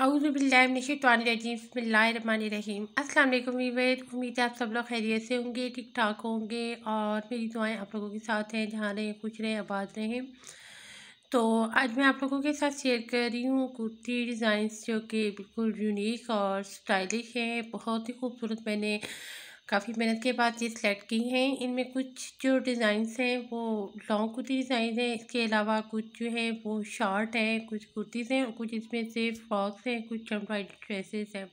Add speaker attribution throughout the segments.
Speaker 1: अउज़बिल्लाजीम अस्सलाम वीवर उम्मीद है आप सब लोग खैरियत से होंगे ठीक ठाक होंगे और मेरी दुआएं आप लोगों के साथ हैं जहाँ रहें खुश रहे आबाद रहें तो आज मैं आप लोगों के साथ शेयर कर रही हूँ कुर्ती डिज़ाइंस जो कि बिल्कुल यूनिक और स्टाइलिश हैं बहुत ही खूबसूरत मैंने काफ़ी मेहनत के बाद ये सिलेक्ट की हैं इनमें कुछ जो डिज़ाइंस हैं वो लॉन्ग कुर्ती डिज़ाइन हैं इसके अलावा कुछ जो है वो शॉर्ट है कुछ कुर्तीज़ हैं और कुछ इसमें से फ्रॉक्स हैं कुछ एम्ब्रॉयड ड्रेसेस हैं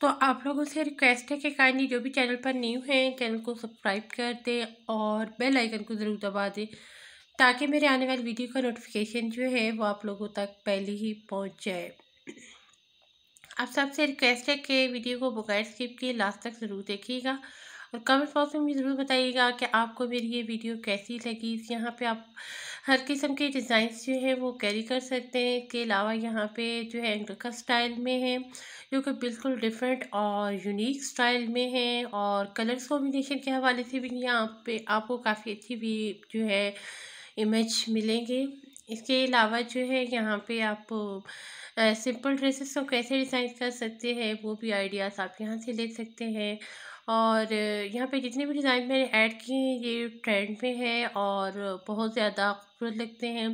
Speaker 1: तो आप लोगों से रिक्वेस्ट है कि काइंडली जो भी चैनल पर न्यू हैं चैनल को सब्सक्राइब कर दें और बेल आइकन को ज़रूर दबा दें ताकि मेरे आने वाली वीडियो का नोटिफिकेशन जो है वो आप लोगों तक पहले ही पहुंच जाए आप सबसे रिक्वेस्ट है कि वीडियो को बगैर स्किप किए लास्ट तक ज़रूर देखिएगा और कमेंट बॉक्स में भी ज़रूर बताइएगा कि आपको मेरी ये वीडियो कैसी लगी यहाँ पे आप हर किस्म के डिज़ाइंस जो हैं वो कैरी कर सकते हैं इसके अलावा यहाँ पे जो है एंगलका स्टाइल में है जो कि बिल्कुल डिफरेंट और यूनिक स्टाइल में है और कलर्स कॉम्बिनेशन के हवाले से भी यहाँ पे आपको काफ़ी अच्छी भी जो है इमेज मिलेंगे इसके अलावा जो है यहाँ पर आप सिंपल ड्रेसेस को कैसे डिज़ाइन कर सकते हैं वो भी आइडियाज़ आप यहाँ से ले सकते हैं और यहाँ पे जितने भी डिज़ाइन मैंने ऐड किए हैं ये ट्रेंड में है और बहुत ज़्यादा खूबसूरत लगते हैं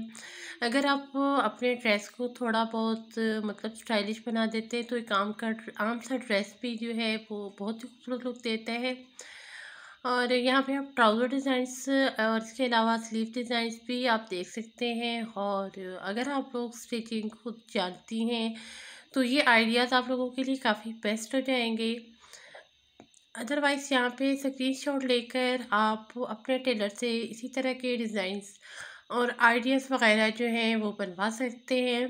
Speaker 1: अगर आप अपने ड्रेस को थोड़ा बहुत मतलब स्टाइलिश बना देते हैं तो एक आम का आम सा ड्रेस भी जो है वो बहुत ही खूबसूरत लुक देता है और यहाँ पे आप ट्राउज़र डिज़ाइंस और इसके अलावा स्लीव डिज़ाइंस भी आप देख सकते हैं और अगर आप लोग स्टिचिंग को जानती हैं तो ये आइडियाज़ आप लोगों के लिए काफ़ी बेस्ट हो जाएंगे अदरवाइज़ यहाँ पे स्क्रीनशॉट लेकर आप अपने टेलर से इसी तरह के डिज़ाइंस और आइडियाज़ वगैरह जो हैं वो बनवा सकते हैं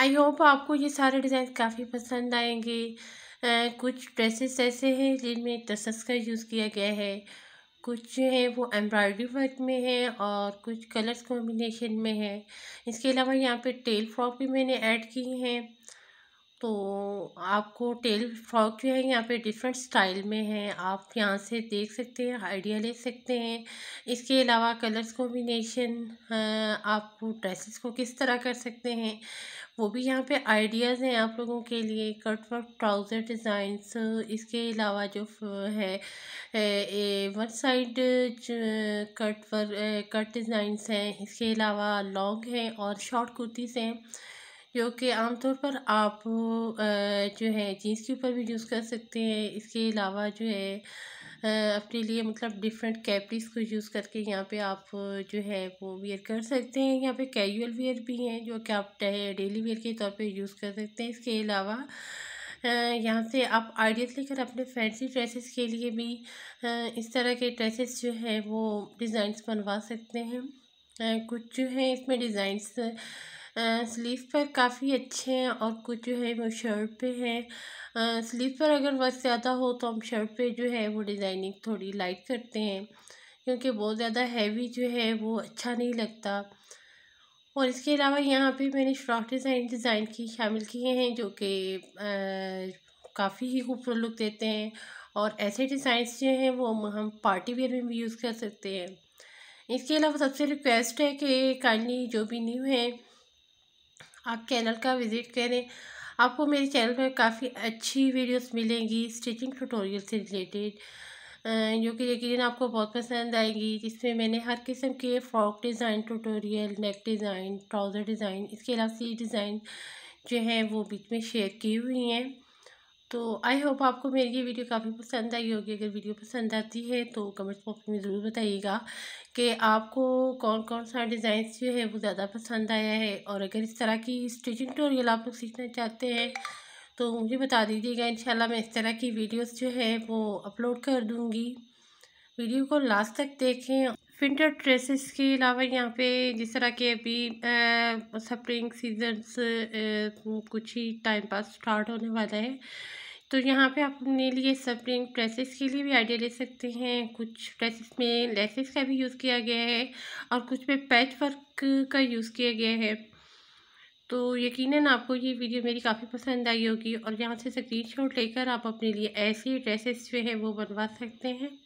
Speaker 1: आई होप आपको ये सारे डिज़ाइन काफ़ी पसंद आएंगे कुछ ड्रेसेस ऐसे हैं जिनमें तसस का यूज़ किया गया है कुछ है वो एम्ब्रॉयडरी वर्क में है और कुछ कलर्स कॉम्बिनेशन में है इसके अलावा यहाँ पे टेल फ्रॉक भी मैंने ऐड की हैं तो आपको टेल फ्रॉक जो है यहाँ पे डिफरेंट स्टाइल में है आप यहाँ से देख सकते हैं आइडिया ले सकते हैं इसके अलावा कलर्स कॉम्बिनेशन आप ड्रेसेस को किस तरह कर सकते हैं वो भी यहाँ पे आइडियाज़ हैं आप लोगों के लिए कट वर्क ट्राउज़र डिज़ाइंस इसके अलावा जो है one side cut work cut designs हैं इसके अलावा लॉन्ग हैं और शॉर्ट कुर्तीज़ हैं जो कि आमतौर पर आप जो है जीन्स के ऊपर भी यूज़ कर सकते हैं इसके अलावा जो है अपने लिए मतलब डिफरेंट कैपरीज को यूज़ करके यहाँ पे आप जो है वो वेयर कर सकते हैं यहाँ पे कैजुअल वेयर भी हैं जो कि आप डेली वेयर के तौर पे यूज़ कर सकते हैं इसके अलावा यहाँ से आप आइडियाज़ लेकर अपने फैंसी ड्रेसेस के लिए भी इस तरह के ड्रेसेस जो है वो डिज़ाइंस बनवा सकते हैं कुछ जो है इसमें डिज़ाइंस स्लीव पर काफ़ी अच्छे हैं और कुछ जो है वो शर्ट पे है स्लीव पर अगर वर्क ज़्यादा हो तो हम शर्ट पे जो है वो डिज़ाइनिंग थोड़ी लाइट करते हैं क्योंकि बहुत ज़्यादा हैवी जो है वो अच्छा नहीं लगता और इसके अलावा यहाँ पे मैंने फ्रॉक डिज़ाइन डिज़ाइन की शामिल किए हैं जो कि काफ़ी ही खूबसूरत लुक देते हैं और ऐसे डिज़ाइंस जो हैं वो हम पार्टी वेयर में भी यूज़ कर सकते हैं इसके अलावा सबसे रिक्वेस्ट है कि काइंडली जो भी न्यू है आप चैनल का विज़िट करें आपको मेरे चैनल पर काफ़ी अच्छी वीडियोस मिलेंगी स्टिचिंग ट्यूटोरियल से रिलेटेड जो कि यकीन आपको बहुत पसंद आएगी जिसमें मैंने हर किस्म के frock design tutorial neck design trouser design इसके अलावा सी डिज़ाइन जो हैं वो बीच में शेयर की हुई हैं तो आई होप आपको मेरी ये वीडियो काफ़ी पसंद आई होगी अगर वीडियो पसंद आती है तो कमेंट बॉक्स में ज़रूर बताइएगा कि आपको कौन कौन सा डिज़ाइन जो है वो ज़्यादा पसंद आया है और अगर इस तरह की स्टिचिंग टोरियल आप लोग सीखना चाहते हैं तो मुझे बता दीजिएगा इंशाल्लाह मैं इस तरह की वीडियोस जो है वो अपलोड कर दूँगी वीडियो को लास्ट तक देखें विंटर ड्रेसेस के अलावा यहाँ पे जिस तरह के अभी स्प्रिंग सीजन्स कुछ ही टाइम पास स्टार्ट होने वाला है तो यहाँ पे आप अपने लिए स्प्रिंग ड्रेसेस के लिए भी आइडिया ले सकते हैं कुछ ड्रेसेस में लेसेस का भी यूज़ किया गया है और कुछ में पैच वर्क का यूज़ किया गया है तो यकीनन आपको ये वीडियो मेरी काफ़ी पसंद आई होगी और यहाँ से स्क्रीन शॉट लेकर आप अपने लिए ऐसे ड्रेसेस जो है वो बनवा सकते हैं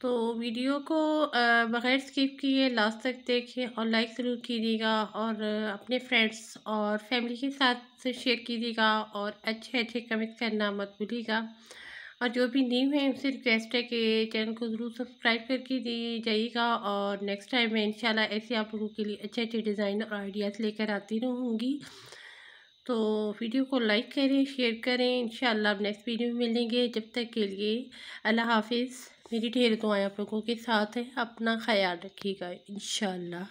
Speaker 1: तो वीडियो को बग़ैर स्किप किए लास्ट तक देखिए और लाइक ज़रूर कीजिएगा और अपने फ्रेंड्स और फैमिली के साथ शेयर कीजिएगा और अच्छे अच्छे कमेंट करना मत भूलिएगा और जो भी न्यू है उनसे रिक्वेस्ट है कि चैनल को ज़रूर सब्सक्राइब करके दी जाइएगा और नेक्स्ट टाइम मैं इंशाल्लाह ऐसे आप लोगों के लिए अच्छे अच्छे डिज़ाइन और आइडियाज़ लेकर आती रहूँगी तो वीडियो को लाइक करें शेयर करें इंशाल्लाह नेक्स्ट वीडियो में मिलेंगे जब तक के लिए अल्लाह हाफिज़ मेरी ढेर दुआएं आप लोगों के साथ हैं अपना ख्याल रखिएगा इन